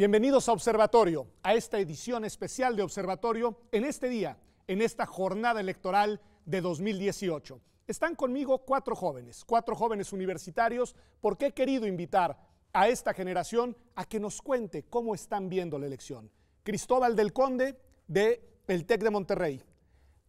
Bienvenidos a Observatorio, a esta edición especial de Observatorio en este día, en esta jornada electoral de 2018. Están conmigo cuatro jóvenes, cuatro jóvenes universitarios, porque he querido invitar a esta generación a que nos cuente cómo están viendo la elección. Cristóbal del Conde, de el TEC de Monterrey.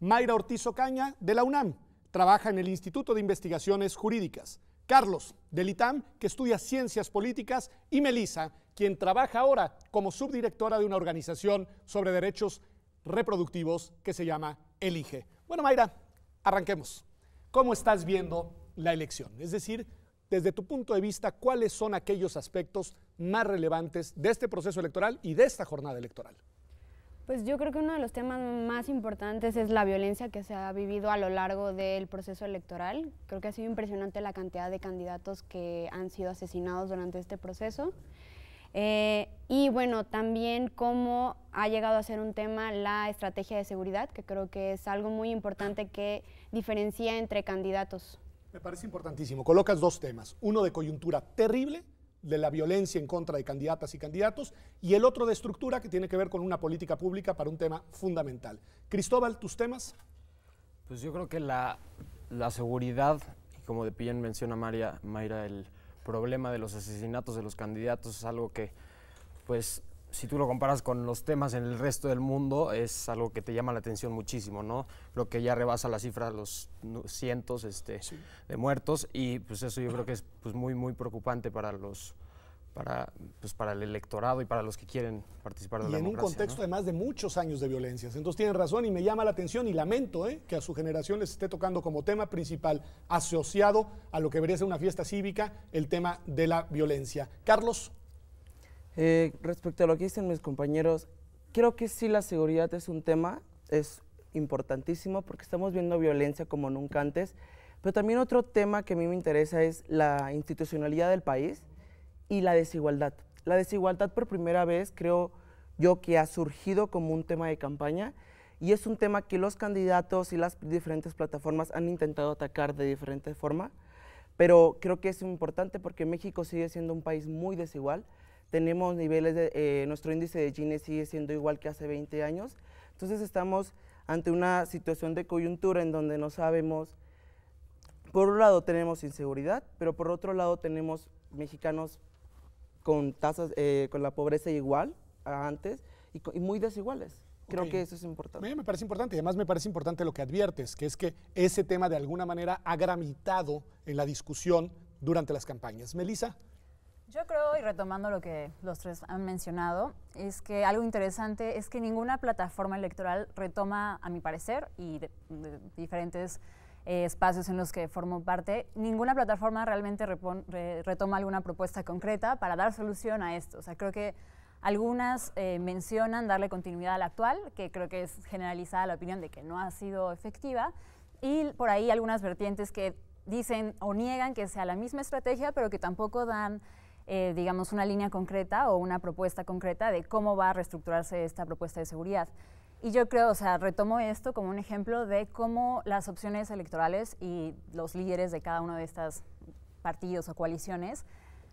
Mayra Ortiz Ocaña, de la UNAM, trabaja en el Instituto de Investigaciones Jurídicas. Carlos, del ITAM, que estudia ciencias políticas, y Melisa, quien trabaja ahora como subdirectora de una organización sobre derechos reproductivos que se llama Elige. Bueno, Mayra, arranquemos. ¿Cómo estás viendo la elección? Es decir, desde tu punto de vista, ¿cuáles son aquellos aspectos más relevantes de este proceso electoral y de esta jornada electoral? Pues yo creo que uno de los temas más importantes es la violencia que se ha vivido a lo largo del proceso electoral. Creo que ha sido impresionante la cantidad de candidatos que han sido asesinados durante este proceso. Eh, y bueno, también cómo ha llegado a ser un tema la estrategia de seguridad, que creo que es algo muy importante que diferencia entre candidatos. Me parece importantísimo. Colocas dos temas, uno de coyuntura terrible de la violencia en contra de candidatas y candidatos, y el otro de estructura que tiene que ver con una política pública para un tema fundamental. Cristóbal, tus temas. Pues yo creo que la, la seguridad, como de bien menciona María, Mayra, el, problema de los asesinatos de los candidatos es algo que, pues, si tú lo comparas con los temas en el resto del mundo, es algo que te llama la atención muchísimo, ¿no? Lo que ya rebasa la cifra de los cientos este, de muertos y pues eso yo creo que es pues, muy, muy preocupante para los para, pues, para el electorado y para los que quieren participar de la democracia. Y en un contexto de además de muchos años de violencias. Entonces tienen razón y me llama la atención y lamento ¿eh? que a su generación les esté tocando como tema principal asociado a lo que debería ser una fiesta cívica el tema de la violencia. Carlos. Eh, respecto a lo que dicen mis compañeros, creo que sí la seguridad es un tema, es importantísimo porque estamos viendo violencia como nunca antes, pero también otro tema que a mí me interesa es la institucionalidad del país y la desigualdad. La desigualdad por primera vez creo yo que ha surgido como un tema de campaña y es un tema que los candidatos y las diferentes plataformas han intentado atacar de diferente forma, pero creo que es importante porque México sigue siendo un país muy desigual. Tenemos niveles de, eh, nuestro índice de Gini e sigue siendo igual que hace 20 años, entonces estamos ante una situación de coyuntura en donde no sabemos, por un lado tenemos inseguridad, pero por otro lado tenemos mexicanos con tasas, eh, con la pobreza igual a antes y, muy desiguales. Creo que eso es importante. Me parece importante y además me parece importante lo que adviertes, que es que ese tema de alguna manera ha gravitado en la discusión durante las campañas. Melissa. Yo creo, y retomando lo que los tres han mencionado, es que algo interesante es que ninguna plataforma electoral retoma, a mi parecer, y de diferentes eh, espacios en los que formo parte, ninguna plataforma realmente retoma alguna propuesta concreta para dar solución a esto. O sea, creo que algunas eh, mencionan darle continuidad a la actual, que creo que es generalizada la opinión de que no ha sido efectiva, y por ahí algunas vertientes que dicen o niegan que sea la misma estrategia, pero que tampoco dan, eh, digamos, una línea concreta o una propuesta concreta de cómo va a reestructurarse esta propuesta de seguridad. Y yo creo, o sea, retomo esto como un ejemplo de cómo las opciones electorales y los líderes de cada uno de estos partidos o coaliciones,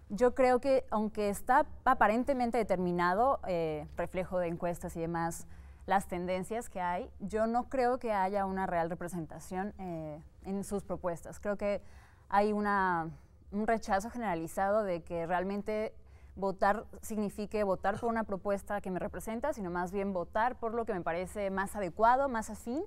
yo creo que aunque está aparentemente determinado, eh, reflejo de encuestas y demás, las tendencias que hay, yo no creo que haya una real representación eh, en sus propuestas. Creo que hay una, un rechazo generalizado de que realmente votar signifique votar por una propuesta que me representa, sino más bien votar por lo que me parece más adecuado, más afín.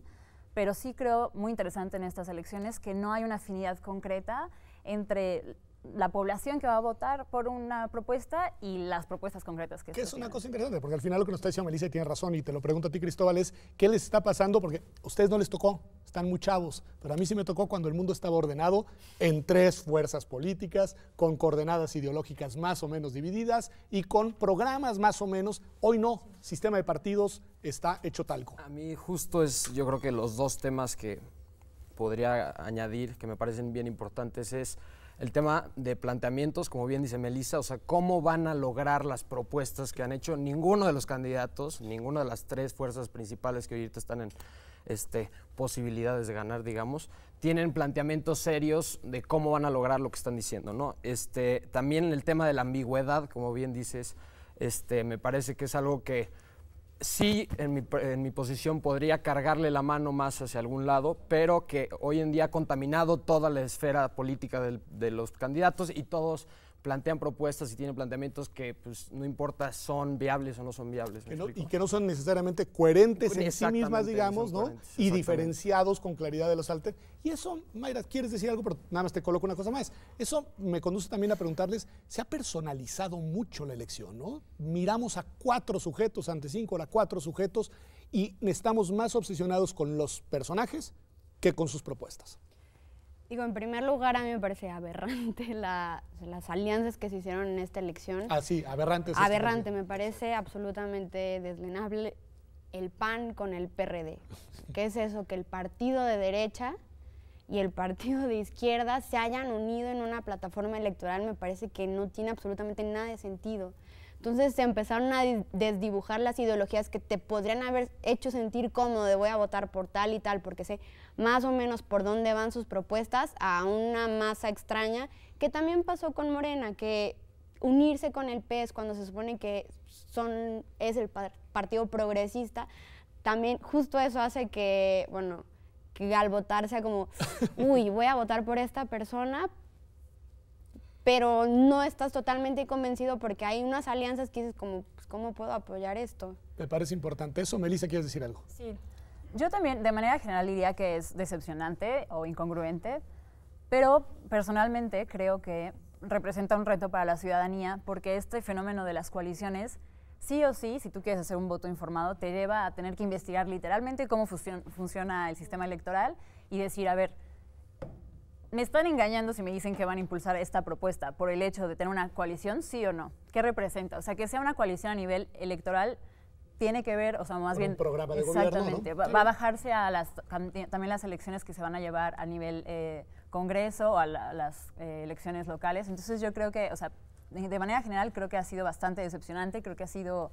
Pero sí creo muy interesante en estas elecciones que no hay una afinidad concreta entre la población que va a votar por una propuesta y las propuestas concretas que Que es una cosa interesante, porque al final lo que nos está diciendo Melissa tiene razón, y te lo pregunto a ti, Cristóbal, es qué les está pasando, porque a ustedes no les tocó, están muy chavos, pero a mí sí me tocó cuando el mundo estaba ordenado en tres fuerzas políticas, con coordenadas ideológicas más o menos divididas y con programas más o menos, hoy no, sistema de partidos está hecho talco. A mí justo es, yo creo que los dos temas que podría añadir, que me parecen bien importantes, es el tema de planteamientos, como bien dice Melissa, o sea, cómo van a lograr las propuestas que han hecho ninguno de los candidatos, ninguna de las tres fuerzas principales que ahorita están en este, posibilidades de ganar, digamos, tienen planteamientos serios de cómo van a lograr lo que están diciendo, ¿no? Este, también el tema de la ambigüedad, como bien dices, este, me parece que es algo que sí, en mi, posición podría cargarle la mano más hacia algún lado, pero que hoy en día ha contaminado toda la esfera política de los candidatos y todos plantean propuestas y tienen planteamientos que pues, no importa son viables o no son viables. y que no son necesariamente coherentes en sí mismas, digamos, ¿no? Y diferenciados con claridad de los alter. Y eso, Mayra, quieres decir algo, pero nada más te coloco una cosa más. Eso me conduce también a preguntarles, se ha personalizado mucho la elección, ¿no? Miramos a cuatro sujetos ante cinco, a cuatro sujetos, y estamos más obsesionados con los personajes que con sus propuestas. Digo, en primer lugar, a mí me parece aberrante las alianzas que se hicieron en esta elección. Ah, sí, aberrante. aberrante, me parece absolutamente deslenable el PAN con el PRD. ¿Qué es eso? Que el partido de derecha y el partido de izquierda se hayan unido en una plataforma electoral me parece que no tiene absolutamente nada de sentido. Entonces se empezaron a desdibujar las ideologías que te podrían haber hecho sentir cómodo de voy a votar por tal y tal porque sé más o menos por dónde van sus propuestas a una masa extraña, que también pasó con Morena, que unirse con el PES cuando se supone que son, es el partido progresista, también justo eso hace que, bueno, que al votar sea como, uy, voy a votar por esta persona, pero no estás totalmente convencido porque hay unas alianzas que dices como, pues, ¿cómo puedo apoyar esto? Me parece importante eso. Melissa, ¿quieres decir algo? Sí. Yo también, de manera general, diría que es decepcionante o incongruente, pero personalmente creo que representa un reto para la ciudadanía porque este fenómeno de las coaliciones, sí o sí, si tú quieres hacer un voto informado, te lleva a tener que investigar literalmente cómo funciona el sistema electoral y decir, a ver, me están engañando si me dicen que van a impulsar esta propuesta por el hecho de tener una coalición, sí o no. ¿Qué representa? O sea, que sea una coalición a nivel electoral tiene que ver, o sea, más bien... programa va, a bajarse a las, también las elecciones que se van a llevar a nivel eh, Congreso o a las eh, elecciones locales. Entonces yo creo que, o sea, de manera general creo que ha sido bastante decepcionante, creo que ha sido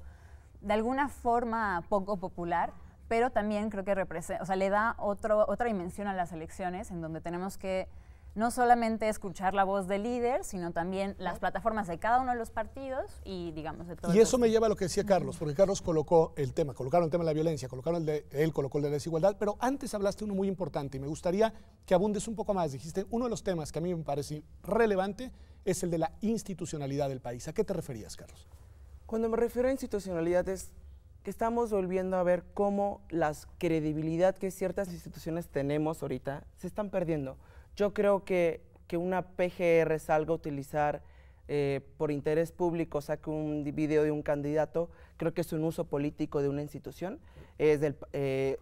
de alguna forma poco popular pero también creo que representa, o sea, le da otro, otra dimensión a las elecciones en donde tenemos que no solamente escuchar la voz del líder, sino también las plataformas de cada uno de los partidos y digamos de todo. Y eso me lleva a lo que decía Carlos, porque Carlos colocó el tema, colocaron el tema de la violencia, colocaron el de, él colocó el de la desigualdad, pero antes hablaste uno muy importante y me gustaría que abundes un poco más. Dijiste, uno de los temas que a mí me parece relevante es el de la institucionalidad del país. ¿A qué te referías, Carlos? Cuando me refiero a institucionalidad es que estamos volviendo a ver cómo la credibilidad que ciertas instituciones tenemos ahorita se están perdiendo. Yo creo que, que una PGR salga a utilizar eh, por interés público, saque un video de un candidato, creo que es un uso político de una institución. Es eh,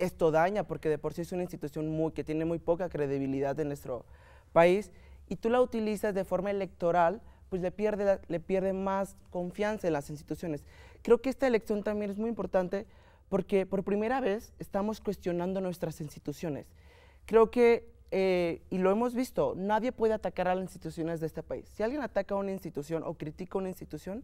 esto daña porque de por sí es una institución muy, que tiene muy poca credibilidad en nuestro país y tú la utilizas de forma electoral, pues le pierde, le pierde más confianza en las instituciones. Creo que esta elección también es muy importante porque por primera vez estamos cuestionando nuestras instituciones. Creo que eh, y lo hemos visto, nadie puede atacar a las instituciones de este país. Si alguien ataca a una institución o critica a una institución,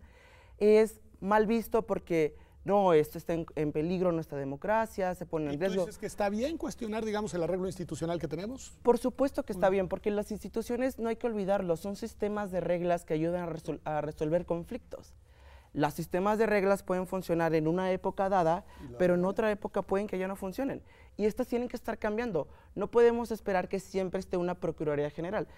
es mal visto porque no, esto está en, peligro nuestra democracia, se pone en riesgo. ¿Entonces que está bien cuestionar, digamos, el arreglo institucional que tenemos? Por supuesto que está bien, porque las instituciones, no hay que olvidarlo, son sistemas de reglas que ayudan a resolver conflictos. Los sistemas de reglas pueden funcionar en una época dada, pero en otra época pueden que ya no funcionen. Y estas tienen que estar cambiando. No podemos esperar que siempre esté una Procuraduría General.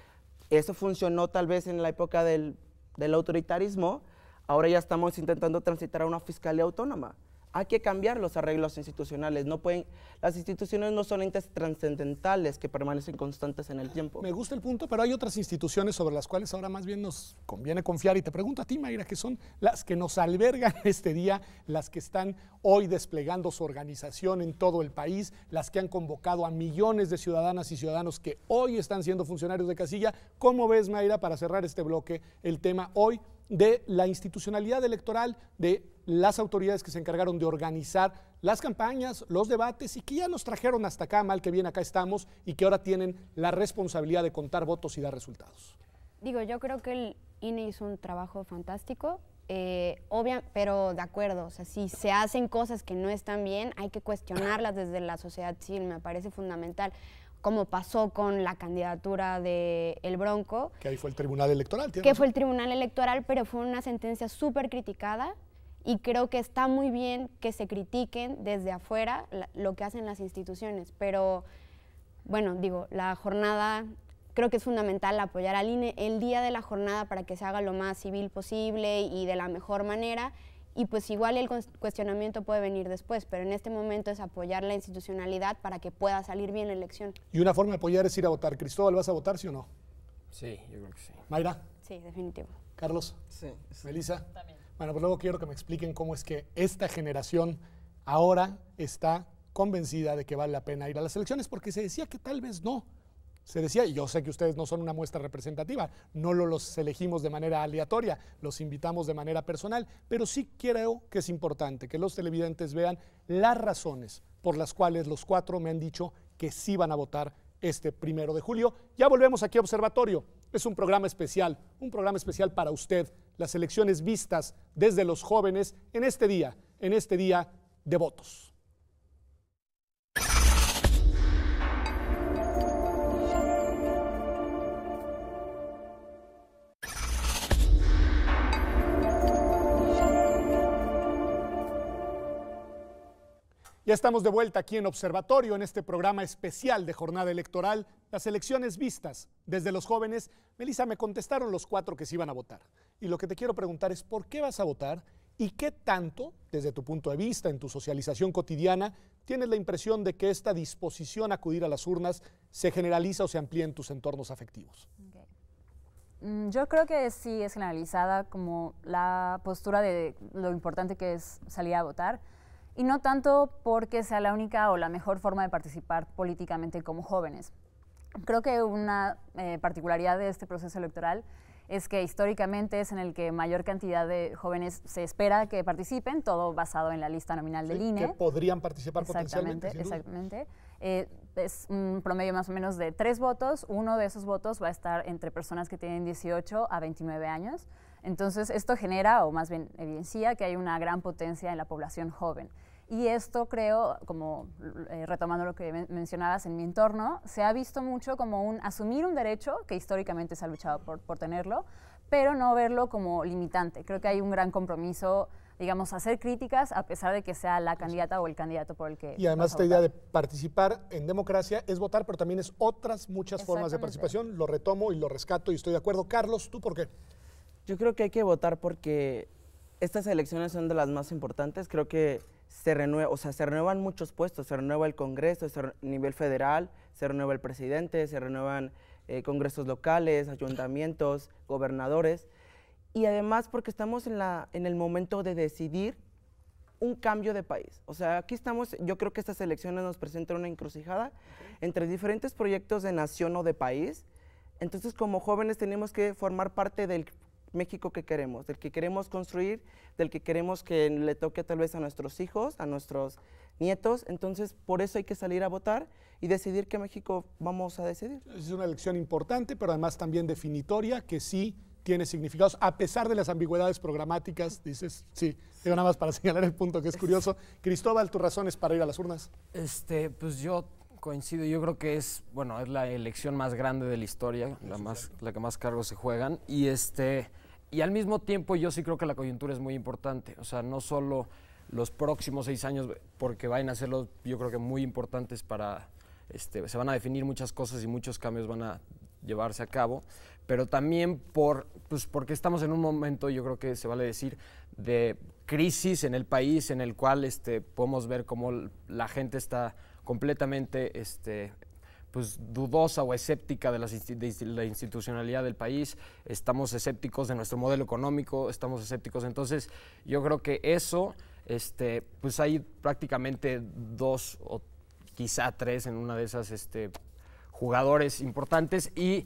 Eso funcionó tal vez en la época del, del autoritarismo. Ahora ya estamos intentando transitar a una fiscalía autónoma hay que cambiar los arreglos institucionales. No pueden, las instituciones no son entes trascendentales que permanecen constantes en el tiempo. Me gusta el punto, pero hay otras instituciones sobre las cuales ahora más bien nos conviene confiar. Y te pregunto a ti, Mayra, que son las que nos albergan este día, las que están hoy desplegando su organización en todo el país, las que han convocado a millones de ciudadanas y ciudadanos que hoy están siendo funcionarios de casilla. ¿Cómo ves, Mayra, para cerrar este bloque, el tema hoy de la institucionalidad electoral de las autoridades que se encargaron de organizar las campañas, los debates y que ya nos trajeron hasta acá, mal que bien acá estamos y que ahora tienen la responsabilidad de contar votos y dar resultados. Digo, yo creo que el INE hizo un trabajo fantástico, eh, obvia, pero de acuerdo, o sea, si se hacen cosas que no están bien, hay que cuestionarlas desde la sociedad civil, me parece fundamental como pasó con la candidatura de El Bronco. Que ahí fue el Tribunal Electoral. Que fue el Tribunal Electoral, pero fue una sentencia súper criticada y creo que está muy bien que se critiquen desde afuera lo que hacen las instituciones, pero bueno, digo, la jornada creo que es fundamental apoyar al INE el día de la jornada para que se haga lo más civil posible y de la mejor manera y pues igual el cuestionamiento puede venir después, pero en este momento es apoyar la institucionalidad para que pueda salir bien la elección. Y una forma de apoyar es ir a votar. Cristóbal, ¿vas a votar sí o no? Sí, yo creo que sí. Mayra. Sí, definitivo. Carlos. Sí. ¿Melisa? También. Bueno, pues luego quiero que me expliquen cómo es que esta generación ahora está convencida de que vale la pena ir a las elecciones, porque se decía que tal vez no se decía, y yo sé que ustedes no son una muestra representativa, no los elegimos de manera aleatoria, los invitamos de manera personal, pero sí creo que es importante que los televidentes vean las razones por las cuales los cuatro me han dicho que sí van a votar este primero de julio. Ya volvemos aquí a Observatorio. Es un programa especial, un programa especial para usted, las elecciones vistas desde los jóvenes en este día, en este día de votos. Ya estamos de vuelta aquí en Observatorio en este programa especial de jornada electoral, las elecciones vistas desde los jóvenes. Melissa, me contestaron los cuatro que se iban a votar. Y lo que te quiero preguntar es, ¿por qué vas a votar? ¿Y qué tanto, desde tu punto de vista, en tu socialización cotidiana, tienes la impresión de que esta disposición a acudir a las urnas se generaliza o se amplía en tus entornos afectivos? Mm, yo creo que sí es generalizada como la postura de lo importante que es salir a votar y no tanto porque sea la única o la mejor forma de participar políticamente como jóvenes. Creo que una eh, particularidad de este proceso electoral es que históricamente es en el que mayor cantidad de jóvenes se espera que participen, todo basado en la lista nominal del sí, Que e. podrían participar potencialmente. exactamente. Eh, es un promedio más o menos de tres votos. Uno de esos votos va a estar entre personas que tienen 18 a 29 años. Entonces, esto genera, o más bien evidencia, que hay una gran potencia en la población joven. Y esto creo, como eh, retomando lo que mencionabas en mi entorno, se ha visto mucho como un asumir un derecho que históricamente se ha luchado por, por tenerlo, pero no verlo como limitante. Creo que hay un gran compromiso digamos, hacer críticas a pesar de que sea la candidata o el candidato por el que... Y además esta idea de participar en democracia es votar, pero también es otras muchas formas de participación. Lo retomo y lo rescato y estoy de acuerdo. Carlos, ¿tú por qué? Yo creo que hay que votar porque estas elecciones son de las más importantes. Creo que se renueva, o se renuevan muchos puestos, se renueva el Congreso, a nivel federal, se renueva el presidente, se renuevan eh, congresos locales, ayuntamientos, gobernadores, y además porque estamos en, la, en el momento de decidir un cambio de país. O sea, aquí estamos, yo creo que estas elecciones nos presentan una encrucijada entre diferentes proyectos de nación o de país. Entonces, como jóvenes tenemos que formar parte del México que queremos, del que queremos construir, del que queremos que le toque tal vez a nuestros hijos, a nuestros nietos. Entonces, por eso hay que salir a votar y decidir qué México vamos a decidir. Es una elección importante, pero además también definitoria, que sí tiene significados, a pesar de las ambigüedades programáticas, dices, sí, digo nada más para señalar el punto que es curioso. Cristóbal, tus razones para ir a las urnas. Este, pues yo coincido, yo creo que es, bueno, es la elección más grande de la historia, la, más, la que más cargos se juegan, y este... Y al mismo tiempo yo sí creo que la coyuntura es muy importante. O sea, no solo los próximos seis años, porque van a ser los, yo creo que muy importantes para, este, se van a definir muchas cosas y muchos cambios van a llevarse a cabo, pero también por, pues, porque estamos en un momento, yo creo que se vale decir, de crisis en el país en el cual este, podemos ver cómo la gente está completamente este, pues, dudosa o escéptica de la, institucionalidad del país, estamos escépticos de nuestro modelo económico, estamos escépticos. Entonces, yo creo que eso, este, pues hay prácticamente dos o quizá tres en una de esas este, jugadores importantes y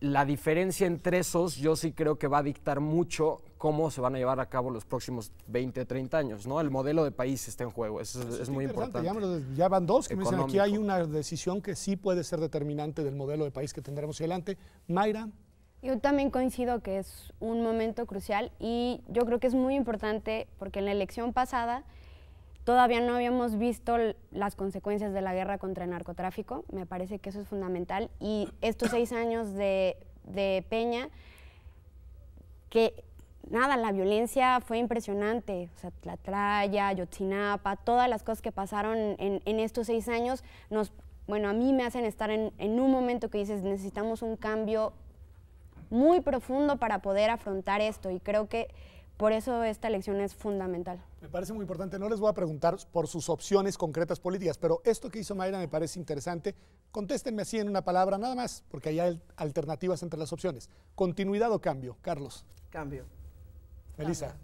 la diferencia entre esos yo sí creo que va a dictar mucho cómo se van a llevar a cabo los próximos 20, 30 años, ¿no? El modelo de país está en juego, eso, es, muy importante. Ya, van dos que me dicen aquí hay una decisión que sí puede ser determinante del modelo de país que tendremos adelante. Mayra. Yo también coincido que es un momento crucial y yo creo que es muy importante porque en la elección pasada Todavía no habíamos visto las consecuencias de la guerra contra el narcotráfico, me parece que eso es fundamental. Y estos seis años de, Peña, que nada, la violencia fue impresionante. O sea, la Yotzinapa, todas las cosas que pasaron en, estos seis años, nos, bueno, a mí me hacen estar en, en, un momento que dices, necesitamos un cambio muy profundo para poder afrontar esto. Y creo que por eso esta elección es fundamental. Me parece muy importante. No les voy a preguntar por sus opciones concretas políticas, pero esto que hizo Mayra me parece interesante. Contéstenme así en una palabra nada más, porque hay alternativas entre las opciones. ¿Continuidad o cambio, Carlos? Cambio. Melissa.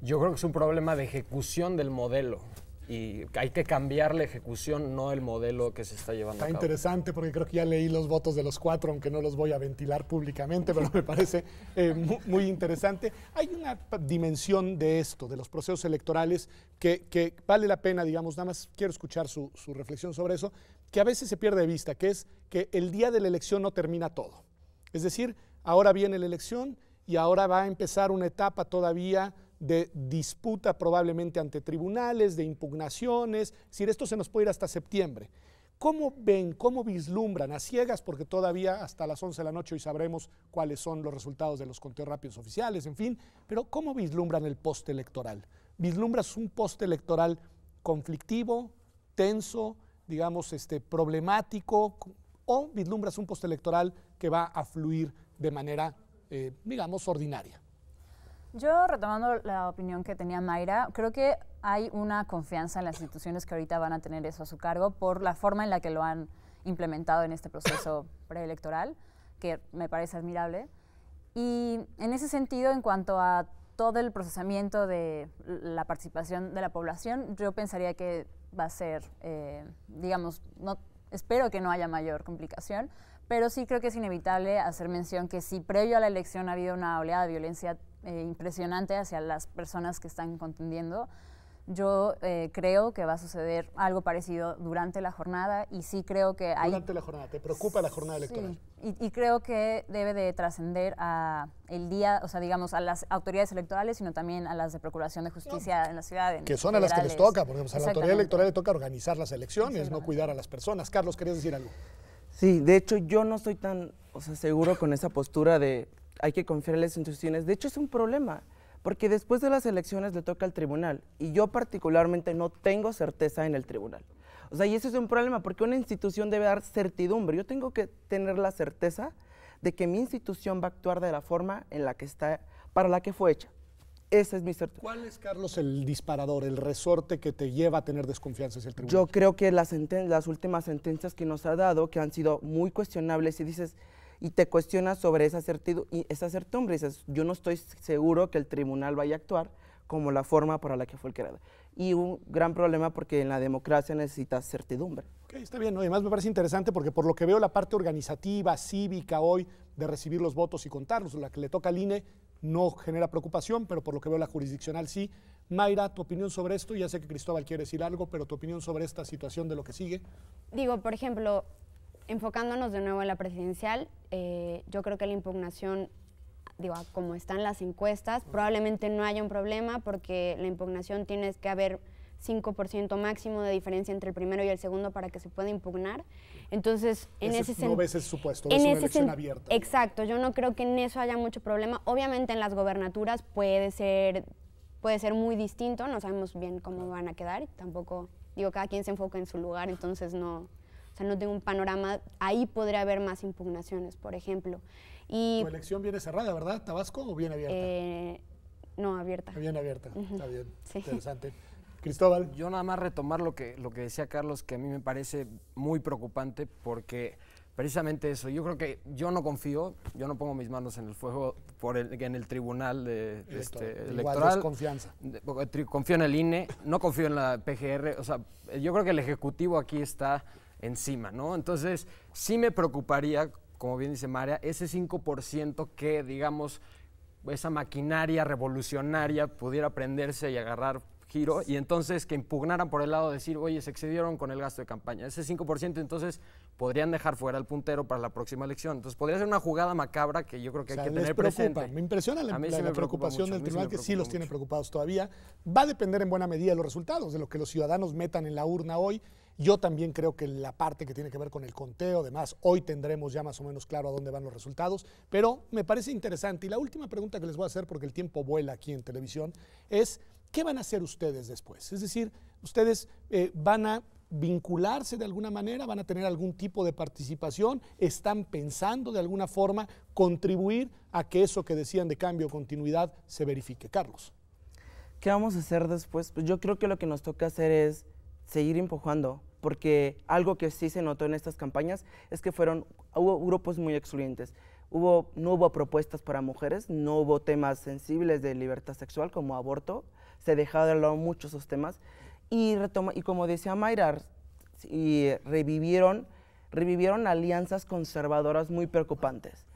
Yo creo que es un problema de ejecución del modelo y hay que cambiar la ejecución, no el modelo que se está llevando está a cabo. interesante porque creo que ya leí los votos de los cuatro, aunque no los voy a ventilar públicamente, pero me parece eh, muy, interesante. Hay una dimensión de esto, de los procesos electorales, que, vale la pena, digamos, nada más quiero escuchar su, su reflexión sobre eso, que a veces se pierde de vista, que es que el día de la elección no termina todo. Es decir, ahora viene la elección y ahora va a empezar una etapa todavía de disputa probablemente ante tribunales, de impugnaciones, es decir, esto se nos puede ir hasta septiembre. ¿Cómo ven, cómo vislumbran a ciegas, porque todavía hasta las 11 de la noche hoy sabremos cuáles son los resultados de los conteos rápidos oficiales, en fin, pero cómo vislumbran el post electoral? ¿Vislumbras un post electoral conflictivo, tenso, digamos, este, problemático, o vislumbras un post electoral que va a fluir de manera, eh, digamos, ordinaria? Yo, retomando la opinión que tenía Mayra, creo que hay una confianza en las instituciones que ahorita van a tener eso a su cargo por la forma en la que lo han implementado en este proceso preelectoral, que me parece admirable. Y en ese sentido, en cuanto a todo el procesamiento de la participación de la población, yo pensaría que va a ser, eh, digamos, no, espero que no haya mayor complicación, pero sí creo que es inevitable hacer mención que si previo a la elección ha habido una oleada de violencia eh, impresionante hacia las personas que están contendiendo. Yo eh, creo que va a suceder algo parecido durante la jornada y sí creo que hay... Durante la jornada, ¿te preocupa la jornada electoral? y, creo que debe de trascender a el día, o sea, digamos, a las autoridades electorales, sino también a las de Procuración de Justicia en la ciudad. que son a las que les toca, porque a la autoridad electoral le toca organizar las elecciones, no cuidar a las personas. Carlos, ¿querías decir algo? Sí, de hecho yo no estoy tan seguro con esa postura de hay que confiar en las instituciones. De hecho, es un problema, porque después de las elecciones le toca al tribunal, y yo particularmente no tengo certeza en el tribunal. O sea, y eso es un problema, porque una institución debe dar certidumbre. Yo tengo que tener la certeza de que mi institución va a actuar de la forma en la que está, para la que fue hecha. Esa es mi certeza. ¿Cuál es, Carlos, el disparador, el resorte que te lleva a tener desconfianza hacia el tribunal? Yo creo que las, las últimas sentencias que nos ha dado, que han sido muy cuestionables, y dices, y te cuestionas sobre esa, y esa certidumbre. dices, yo no estoy seguro que el tribunal vaya a actuar como la forma para la que fue creada. Y un gran problema porque en la democracia necesitas certidumbre. Okay, está bien, además me parece interesante porque por lo que veo la parte organizativa, cívica hoy, de recibir los votos y contarlos, la que le toca al INE, no genera preocupación, pero por lo que veo la jurisdiccional sí. Mayra, tu opinión sobre esto, ya sé que Cristóbal quiere decir algo, pero tu opinión sobre esta situación de lo que sigue. Digo, por ejemplo, enfocándonos de nuevo en la presidencial, eh, yo creo que la impugnación, digo, como están las encuestas, probablemente no haya un problema porque la impugnación tiene que haber 5% máximo de diferencia entre el primero y el segundo para que se pueda impugnar. Entonces, en ese, sentido... No supuesto, elección abierta. Exacto, yo no creo que en eso haya mucho problema. Obviamente en las gobernaturas puede ser, puede ser muy distinto, no sabemos bien cómo van a quedar, tampoco, digo, cada quien se enfoca en su lugar, entonces no... O sea, no tengo un panorama, ahí podría haber más impugnaciones, por ejemplo. Y, ¿Tu elección viene cerrada, verdad, Tabasco, o bien abierta? Eh, no, abierta. Bien abierta, está bien, interesante. Cristóbal. Yo nada más retomar lo que, lo que decía Carlos, que a mí me parece muy preocupante porque precisamente eso, yo creo que yo no confío, yo no pongo mis manos en el fuego por en el tribunal de, este, electoral. confianza. confío en el INE, no confío en la PGR, o sea, yo creo que el Ejecutivo aquí está encima, ¿no? Entonces, sí me preocuparía, como bien dice María, ese 5% que, digamos, esa maquinaria revolucionaria pudiera prenderse y agarrar giro y entonces que impugnaran por el lado de decir, oye, se excedieron con el gasto de campaña. Ese 5% entonces podrían dejar fuera el puntero para la próxima elección. Entonces podría ser una jugada macabra que yo creo que hay que tener presente. Me impresiona la, la preocupación del tribunal que sí los tiene preocupados todavía. Va a depender en buena medida de los resultados, de lo que los ciudadanos metan en la urna hoy yo también creo que la parte que tiene que ver con el conteo, además, hoy tendremos ya más o menos claro a dónde van los resultados, pero me parece interesante. Y la última pregunta que les voy a hacer, porque el tiempo vuela aquí en televisión, es, ¿qué van a hacer ustedes después? Es decir, ustedes eh, van a vincularse de alguna manera, van a tener algún tipo de participación, están pensando de alguna forma contribuir a que eso que decían de cambio o continuidad se verifique. Carlos. ¿Qué vamos a hacer después? Pues yo creo que lo que nos toca hacer es seguir empujando, porque algo que sí se notó en estas campañas es que fueron, hubo grupos muy excluyentes. Hubo, no hubo propuestas para mujeres, no hubo temas sensibles de libertad sexual como aborto, se dejaron de lado muchos esos temas. Y, y como decía Mayra, revivieron, revivieron alianzas conservadoras muy preocupantes,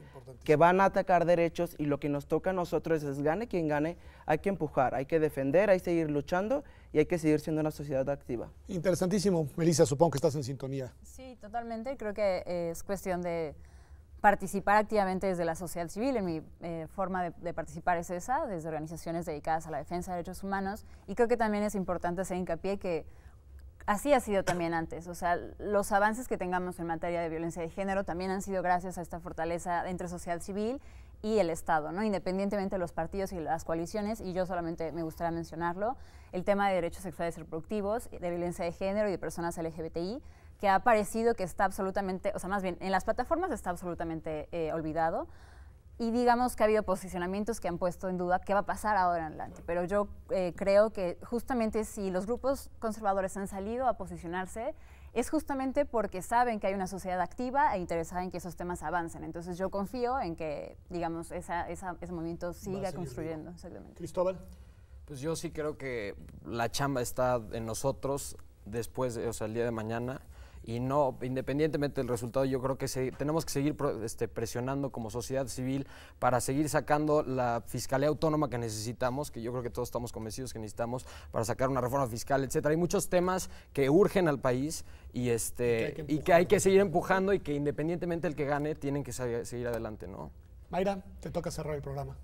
que van a atacar derechos y lo que nos toca a nosotros es gane quien gane, hay que empujar, hay que defender, hay que seguir luchando y hay que seguir siendo una sociedad activa. Interesantísimo, Melissa, supongo que estás en sintonía. Sí, totalmente, creo que eh, es cuestión de participar activamente desde la sociedad civil. En mi eh, forma de, de, participar es esa, desde organizaciones dedicadas a la defensa de derechos humanos. Y creo que también es importante hacer hincapié que así ha sido también antes. O sea, los avances que tengamos en materia de violencia de género también han sido gracias a esta fortaleza entre sociedad civil y el Estado, ¿no? independientemente de los partidos y las coaliciones, y yo solamente me gustaría mencionarlo, el tema de derechos sexuales reproductivos, de violencia de género y de personas LGBTI, que ha parecido que está absolutamente, o sea, más bien, en las plataformas está absolutamente eh, olvidado y digamos que ha habido posicionamientos que han puesto en duda qué va a pasar ahora en adelante. Pero yo eh, creo que justamente si los grupos conservadores han salido a posicionarse, es justamente porque saben que hay una sociedad activa e interesada en que esos temas avancen. Entonces yo confío en que, digamos, esa, ese movimiento siga construyendo. Cristóbal. Pues yo sí creo que la chamba está en nosotros después, o sea, el día de mañana, y no, independientemente del resultado, yo creo que tenemos que seguir este, presionando como sociedad civil para seguir sacando la fiscalía autónoma que necesitamos, que yo creo que todos estamos convencidos que necesitamos para sacar una reforma fiscal, etcétera. Hay muchos temas que urgen al país y este que, hay que seguir empujando y que independientemente del que gane tienen que seguir adelante, ¿no? Mayra, te toca cerrar el programa.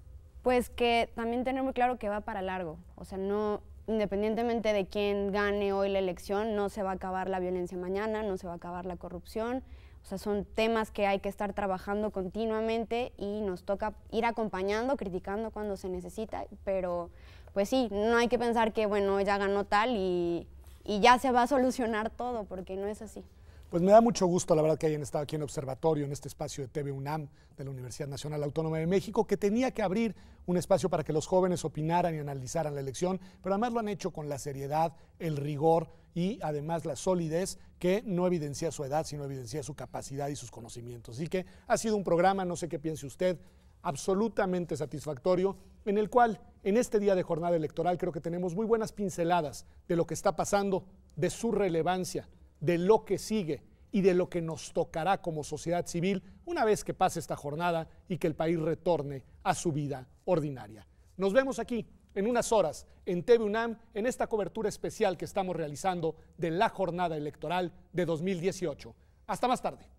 Pues que también tener muy claro que va para largo, o sea, no independientemente de quién gane hoy la elección, no se va a acabar la violencia mañana, no se va a acabar la corrupción. O sea, son temas que hay que estar trabajando continuamente y nos toca ir acompañando, criticando cuando se necesita, pero pues sí, no hay que pensar que, bueno, ya ganó tal y, y ya se va a solucionar todo, porque no es así. Pues me da mucho gusto, la verdad, que hayan estado aquí en Observatorio, en este espacio de TV UNAM de la Universidad Nacional Autónoma de México, que tenía que abrir un espacio para que los jóvenes opinaran y analizaran la elección, pero además lo han hecho con la seriedad, el rigor y además la solidez que no evidencia su edad, sino evidencia su capacidad y sus conocimientos. Así que ha sido un programa, no sé qué piense usted, absolutamente satisfactorio, en el cual en este día de jornada electoral creo que tenemos muy buenas pinceladas de lo que está pasando, de su relevancia de lo que sigue y de lo que nos tocará como sociedad civil una vez que pase esta jornada y que el país retorne a su vida ordinaria. Nos vemos aquí en unas horas en TV UNAM en esta cobertura especial que estamos realizando de la jornada electoral de 2018. Hasta más tarde.